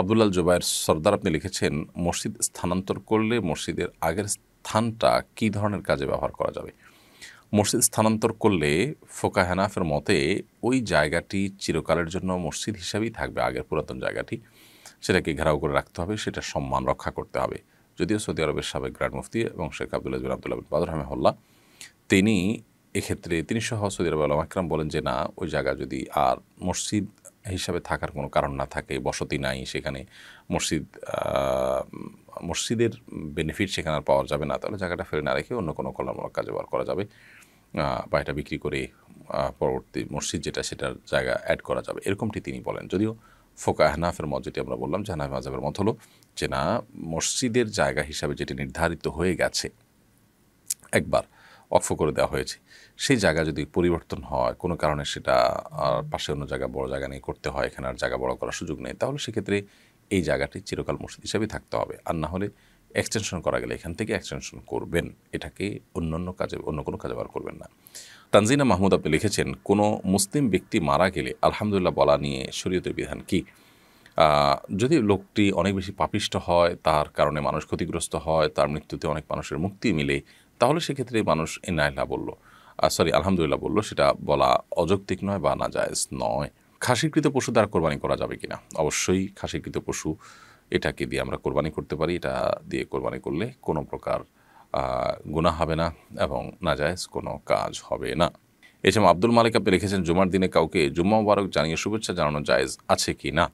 আবদুল্লাল জুবাইর সর্দার আপনি লিখেছেন মসজিদ স্থানান্তর করলে মসজিদের আগের স্থানটা কি ধরনের কাজে ব্যবহার করা যাবে মসজিদ স্থানান্তর করলে ফোকা হেনাফের মতে ওই জায়গাটি চিরকালের জন্য মসজিদ হিসাবেই থাকবে আগের পুরাতন জায়গাটি সেটাকে ঘেরাও করে রাখতে হবে সেটা সম্মান রক্ষা করতে হবে যদিও সৌদি আরবের সাবেক গ্র্যান্ড মুফতি এবং শেখ আবদুল্লাহ আবদুল্লাহ বাদুর হল্লা তিনি এক্ষেত্রে তিনি সহ সৌদি আরব আলামাকরাম বলেন যে না ওই জায়গা যদি আর মসজিদ হিসাবে থাকার কোনো কারণ না থাকে বসতি নাই সেখানে মসজিদ মসজিদের বেনিফিট সেখানে আর পাওয়া যাবে না তাহলে জায়গাটা ফেরে না রেখে অন্য কোনো কল্যাণমূলক কাজে ব্যবহার করা যাবে বা এটা বিক্রি করে পরবর্তী মসজিদ যেটা সেটার জায়গা অ্যাড করা যাবে এরকমটি তিনি বলেন যদিও ফোকা হানাফের মত যেটি আমরা বললাম যে হানাফ মাজাবের মত হলো যে না মসজিদের জায়গা হিসাবে যেটি নির্ধারিত হয়ে গেছে একবার অক্ষ করে দেওয়া হয়েছে সেই জায়গা যদি পরিবর্তন হয় কোনো কারণে সেটা পাশে অন্য জায়গা বড় জায়গা নিয়ে করতে হয় এখানে আর জায়গা বড় করার সুযোগ নেই তাহলে সেক্ষেত্রে এই জায়গাটি চিরকাল মসজিদ হিসাবেই থাকতে হবে আর না হলে এক্সটেনশন করা গেলে এখান থেকে এক্সটেনশন করবেন এটাকে অন্য অন্য কাজে অন্য কোনো কাজে বার করবেন না তানজিনা মাহমুদ আপনি লিখেছেন কোনো মুসলিম ব্যক্তি মারা গেলে আলহামদুলিল্লাহ বলা নিয়ে শরীয়তের বিধান কি যদি লোকটি অনেক বেশি পাপিষ্ট হয় তার কারণে মানুষ ক্ষতিগ্রস্ত হয় তার মৃত্যুতে অনেক মানুষের মুক্তি মিলে তাহলে সেক্ষেত্রে মানুষ এনায়লা বলল সরি আলহামদুলিল্লাহ বলল সেটা বলা অযৌক্তিক নয় বা না জায়জ নয় খাসিকৃত পশু দ্বারা কোরবানি করা যাবে কিনা অবশ্যই খাসিকৃত পশু এটাকে দিয়ে আমরা কোরবানি করতে পারি এটা দিয়ে কোরবানি করলে কোনো প্রকার গুণা হবে না এবং নাজায়জ কোনো কাজ হবে না এছাড়া আব্দুল মালিক আপনি লিখেছেন জুমার দিনে কাউকে জুম্মা মুবারক জানিয়ে শুভেচ্ছা জানানো জায়েজ আছে কি না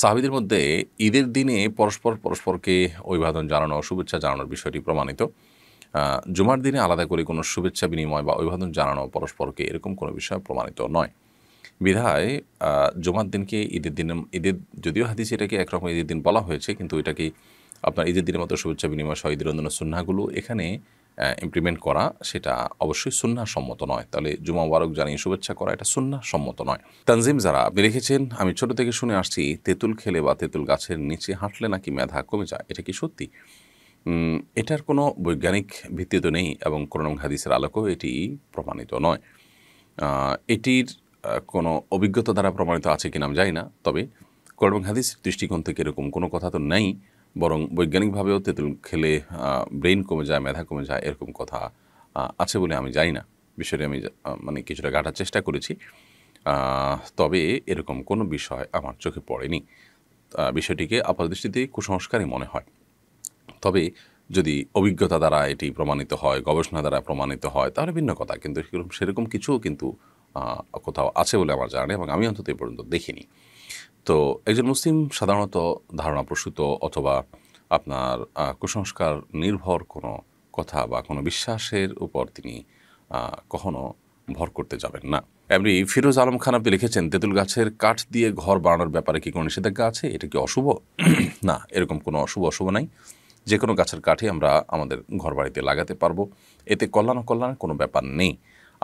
সাহাবিদের মধ্যে ঈদের দিনে পরস্পর পরস্পরকে অভিবাদন জানানো শুভেচ্ছা জানানোর বিষয়টি প্রমাণিত জুমার দিনে আলাদা করে কোনো শুভেচ্ছা বিনিময় বা অভিবাদন জানানো পরস্পরকে এরকম কোনো বিষয় প্রমাণিত নয় বিধায় জুমার দিনকে ঈদের দিন ঈদের যদিও হাদিস এটাকে একরকম ঈদের দিন বলা হয়েছে কিন্তু এটাকে আপনার ঈদের দিনের মতো শুভেচ্ছা বিনিময় সহ ঈদের অন্যান্য সুন্নাগুলো এখানে ইমপ্লিমেন্ট করা সেটা অবশ্যই সুন্না সম্মত নয় তাহলে জুমা ওয়ারক জানিয়ে শুভেচ্ছা করা এটা সুন্না সম্মত নয় তানজিম যারা আপনি রেখেছেন আমি ছোট থেকে শুনে আসছি তেঁতুল খেলে বা তেঁতুল গাছের নিচে হাঁটলে নাকি মেধা কমে যায় এটা কি সত্যি এটার কোনো বৈজ্ঞানিক ভিত্তি তো নেই এবং কোরআন হাদিসের আলোকেও এটি প্রমাণিত নয় এটির কোনো অভিজ্ঞতা দ্বারা প্রমাণিত আছে কিনা আমি জানি না তবে কোরআন হাদিসের দৃষ্টিকোণ থেকে এরকম কোনো কথা তো নেই বরং বৈজ্ঞানিকভাবেও তেঁতুল খেলে ব্রেন কমে যায় মেধা কমে যায় এরকম কথা আছে বলে আমি জানি না বিষয়টি আমি মানে কিছুটা গাটার চেষ্টা করেছি তবে এরকম কোনো বিষয় আমার চোখে পড়েনি বিষয়টিকে আপাতদৃষ্টিতে কুসংস্কারই মনে হয় তবে যদি অভিজ্ঞতা দ্বারা এটি প্রমাণিত হয় গবেষণা দ্বারা প্রমাণিত হয় তাহলে ভিন্ন কথা কিন্তু সেরকম কিছু কিছুও কিন্তু কোথাও আছে বলে আমার জানা এবং আমি অন্তত এ পর্যন্ত দেখিনি তো একজন মুসলিম সাধারণত ধারণা প্রসূত অথবা আপনার কুসংস্কার নির্ভর কোনো কথা বা কোনো বিশ্বাসের উপর তিনি কখনো ভর করতে যাবেন না এমনি ফিরোজ আলম খান আপনি লিখেছেন তেঁতুল গাছের কাঠ দিয়ে ঘর বানানোর ব্যাপারে কি কোনো নিষেধাজ্ঞা আছে এটা কি অশুভ না এরকম কোনো অশুভ অশুভ নাই যে কোনো গাছের কাঠি আমরা আমাদের ঘর বাড়িতে লাগাতে পারবো এতে কল্যাণ কল্যাণের কোনো ব্যাপার নেই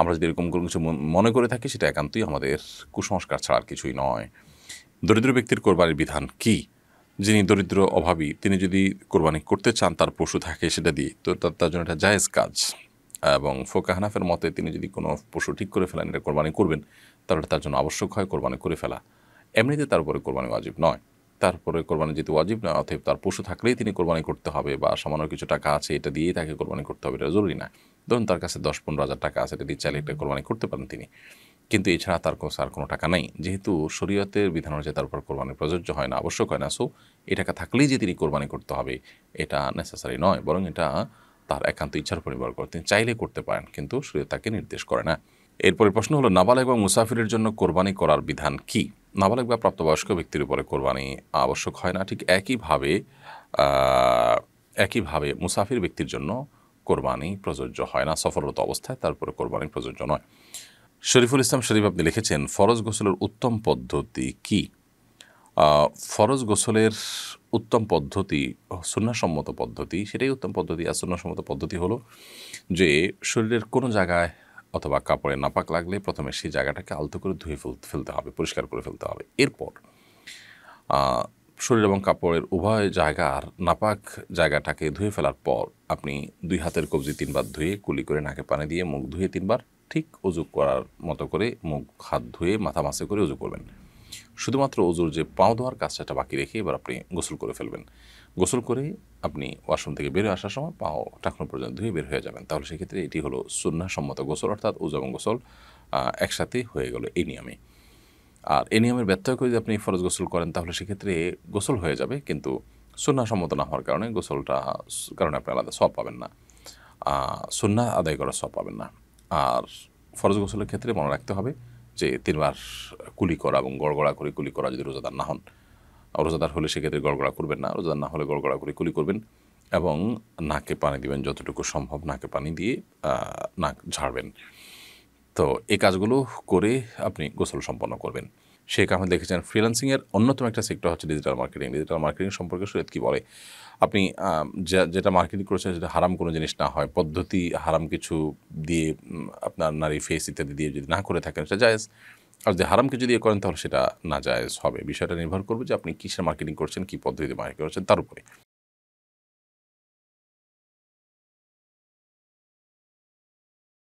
আমরা যদি এরকম কোনো কিছু মনে করে থাকি সেটা একান্তই আমাদের কুসংস্কার ছাড়া আর কিছুই নয় দরিদ্র ব্যক্তির কোরবানির বিধান কি যিনি দরিদ্র অভাবী তিনি যদি কোরবানি করতে চান তার পশু থাকে সেটা দিয়ে তো তার জন্য এটা জায়েজ কাজ এবং ফোকা হানাফের মতে তিনি যদি কোনো পশু ঠিক করে ফেলেন এটা কোরবানি করবেন তাহলে তার জন্য আবশ্যক হয় কোরবানি করে ফেলা এমনিতে তার উপরে কোরবানি ওয়াজিব নয় তারপরে কোরবানি যেহেতু ওয়াজিব না অথব তার পশু থাকলেই তিনি কোরবানি করতে হবে বা সামান্য কিছু টাকা আছে এটা দিয়েই তাকে কোরবানি করতে হবে এটা জরুরি না ধরুন তার কাছে দশ পনেরো হাজার টাকা আছে এটা দিয়ে চাইলে এটা কোরবানি করতে পারেন তিনি কিন্তু এছাড়া তার কোনো আর কোনো টাকা নাই যেহেতু শরীয়তের বিধান অনুযায়ী তার উপর কোরবানি প্রযোজ্য হয় না আবশ্যক হয় না সো এই টাকা থাকলেই যে তিনি কোরবানি করতে হবে এটা নেসেসারি নয় বরং এটা তার একান্ত ইচ্ছার উপর নির্ভর করে তিনি চাইলে করতে পারেন কিন্তু শরীয়ত তাকে নির্দেশ করে না এরপরে প্রশ্ন হলো নাবালক বা মুসাফিরের জন্য কোরবানি করার বিধান কি নাবালক বা প্রাপ্তবয়স্ক ব্যক্তির উপরে কোরবানি আবশ্যক হয় না ঠিক একইভাবে একইভাবে মুসাফির ব্যক্তির জন্য কোরবানি প্রযোজ্য হয় না সফররত অবস্থায় তারপরে কোরবানি প্রযোজ্য নয় শরীফুল ইসলাম শরীফ আপনি লিখেছেন ফরজ গোসলের উত্তম পদ্ধতি কি ফরজ গোসলের উত্তম পদ্ধতি সুন্নাসম্মত পদ্ধতি সেটাই উত্তম পদ্ধতি আর সুন্নাসম্মত পদ্ধতি হলো যে শরীরের কোনো জায়গায় অথবা কাপড়ে নাপাক লাগলে প্রথমে সেই জায়গাটাকে আলতো করে ধুয়ে ফেলতে হবে পরিষ্কার করে ফেলতে হবে এরপর শরীর এবং কাপড়ের উভয় জায়গার নাপাক জায়গাটাকে ধুয়ে ফেলার পর আপনি দুই হাতের কবজি তিনবার ধুয়ে কুলি করে নাকে পানি দিয়ে মুখ ধুয়ে তিনবার ঠিক অজু করার মতো করে মুখ হাত ধুয়ে মাথা মাসে করে অজু করবেন শুধুমাত্র ওজুর যে পাও ধোয়ার কাজটা এটা বাকি রেখে এবার আপনি গোসল করে ফেলবেন গোসল করে আপনি ওয়াশরুম থেকে বের আসার সময় পাও টাকনো পর্যন্ত ধুয়ে বের হয়ে যাবেন তাহলে সেক্ষেত্রে এটি হলো সম্মত গোসল অর্থাৎ ওজু এবং গোসল একসাথে হয়ে গেল এই নিয়মে আর এই নিয়মের ব্যত্যয় করে যদি আপনি ফরজ গোসল করেন তাহলে সেক্ষেত্রে গোসল হয়ে যাবে কিন্তু সম্মত না হওয়ার কারণে গোসলটা কারণে আপনি আলাদা সব পাবেন না সুন্না আদায় করার সব পাবেন না আর ফরজ গোসলের ক্ষেত্রে মনে রাখতে হবে যে তিনবার কুলি করা এবং গড়গড়া করে কুলি করা যদি রোজাদার না হন রোজাদার হলে সেক্ষেত্রে গড়গড়া করবেন না রোজাদার না হলে গড়গড়া করে কুলি করবেন এবং নাকে পানি দিবেন যতটুকু সম্ভব নাকে পানি দিয়ে নাক ঝাড়বেন তো এই কাজগুলো করে আপনি গোসল সম্পন্ন করবেন শেখ আহমেদ লিখেছেন ফ্রিল্যান্সিংয়ের অন্যতম একটা সেক্টর হচ্ছে ডিজিটাল মার্কেটিং ডিজিটাল মার্কেটিং সম্পর্কে সুরেত কি বলে আপনি যেটা মার্কেটিং করেছেন সেটা হারাম কোনো জিনিস না হয় পদ্ধতি হারাম কিছু দিয়ে আপনার নারী ফেস ইত্যাদি দিয়ে যদি না করে থাকেন সেটা জায়জ আর যদি হারামকে যদি করেন তাহলে সেটা না জায়জ হবে বিষয়টা নির্ভর করবে যে আপনি কিসের মার্কেটিং করছেন কী পদ্ধতিতে মার্কেটিং করছেন তার উপরে